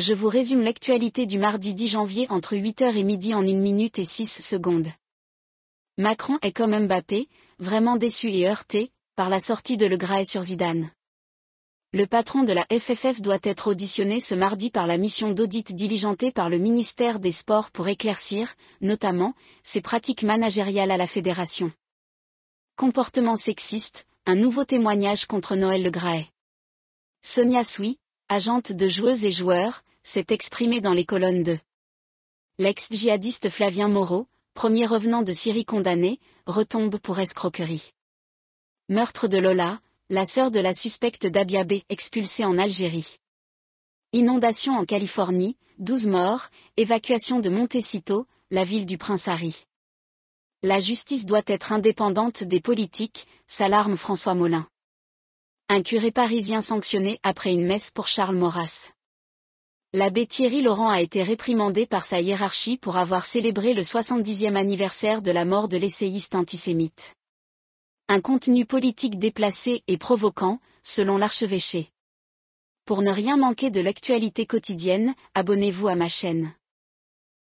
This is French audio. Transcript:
je vous résume l'actualité du mardi 10 janvier entre 8h et midi en 1 minute et 6 secondes. Macron est comme Mbappé, vraiment déçu et heurté, par la sortie de Le Graet sur Zidane. Le patron de la FFF doit être auditionné ce mardi par la mission d'audit diligentée par le ministère des Sports pour éclaircir, notamment, ses pratiques managériales à la fédération. Comportement sexiste, un nouveau témoignage contre Noël Le Graet. Sonia Sui, agente de joueuses et joueurs, s'est exprimée dans les colonnes de L'ex-djihadiste Flavien Moreau, premier revenant de Syrie condamné, retombe pour escroquerie. Meurtre de Lola, la sœur de la suspecte d'Abiabé expulsée en Algérie. Inondation en Californie, 12 morts, évacuation de Montecito, la ville du Prince Harry. La justice doit être indépendante des politiques, s'alarme François Molin. Un curé parisien sanctionné après une messe pour Charles Maurras. L'abbé Thierry Laurent a été réprimandé par sa hiérarchie pour avoir célébré le 70e anniversaire de la mort de l'essayiste antisémite. Un contenu politique déplacé et provoquant, selon l'archevêché. Pour ne rien manquer de l'actualité quotidienne, abonnez-vous à ma chaîne.